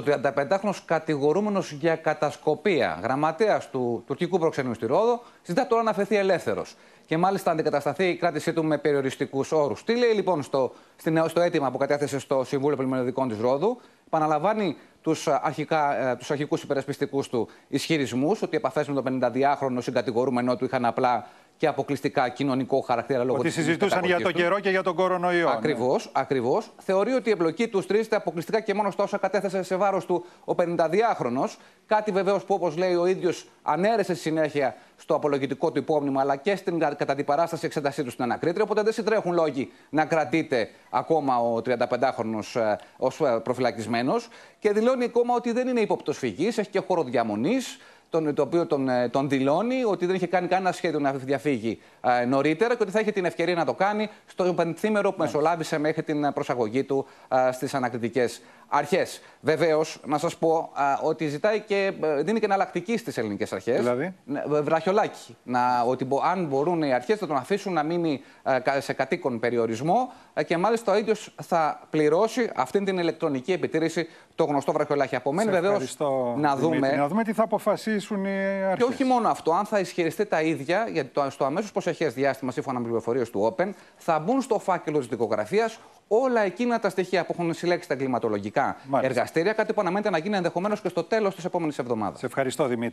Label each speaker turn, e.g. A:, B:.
A: Ο 35χρονο κατηγορούμενος για κατασκοπία, γραμματέας του τουρκικού προξενείου στη Ρόδο, ζητά τώρα να φεθεί ελεύθερος. Και μάλιστα αντικατασταθεί η κράτησή του με περιοριστικούς όρους. Τι λέει λοιπόν στο, στο αίτημα που κατέθεσε στο Συμβούλιο Πλημμυρωδικών της Ρόδου, επαναλαμβάνει ε, τους τους αρχικούς υπερασπιστικούς του ισχυρισμούς ότι επαφές με τον 52χρονο συγκατηγορούμενό του είχαν απλά και αποκλειστικά κοινωνικό χαρακτήρα λόγω τη. Ότι συζητούσαν για τον καιρό και για τον κορονοϊό. Ακριβώ, ναι. ακριβώς. Θεωρεί ότι η εμπλοκή τους στρίζεται αποκλειστικά και μόνο στα όσα κατέθεσε σε βάρος του ο 52χρονο. Κάτι βεβαίως που, όπως λέει ο ίδιος, ανέρεσε συνέχεια στο απολογητικό του υπόμνημα, αλλά και στην, κατά την παράσταση εξέτασή τους στην ανακρίτρια. Οπότε δεν συντρέχουν λόγοι να κρατείται ακόμα ο 35χρονο ε, ως ε, προφυλακισμένο. Και δηλώνει ακόμα ότι δεν είναι ύποπτος φυγής, έχει και χώρο διαμονής τον, το οποίο τον, ε, τον δηλώνει ότι δεν είχε κάνει κανένα σχέδιο να διαφύγει ε, νωρίτερα και ότι θα είχε την ευκαιρία να το κάνει στο πενθήμερο που μεσολάβησε μέχρι την προσαγωγή του ε, στις ανακριτικές αρχές. Βεβαίως, να σας πω ε, ότι ζητάει και ε, δίνει και εναλλακτική στις ελληνικές αρχές. Δηλαδή. Ναι, βραχιολάκι. Να, ότι αν μπορούν οι αρχές θα τον αφήσουν να μείνει σε κατοίκον περιορισμό και μάλιστα ο ίδιος θα πληρώσει αυτή την ηλεκτρονική επιτήρηση το γνωστό βραχιολάκι. Απομένει βεβαίω να, δούμε... να
B: δούμε τι θα αποφασίσει και όχι μόνο αυτό, αν θα
A: ισχυριστεί τα ίδια, γιατί στο αμέσως προσεχές διάστημα, σύμφωνα με πληροφορίες του Open, θα μπουν στο φάκελο της δικογραφίας όλα εκείνα τα στοιχεία που έχουν συλλέξει τα κλιματολογικά εργαστήρια. Κάτι που αναμένεται να γίνει ενδεχομένως και στο τέλος της επόμενης εβδομάδας. Σε ευχαριστώ, Δημήτρη.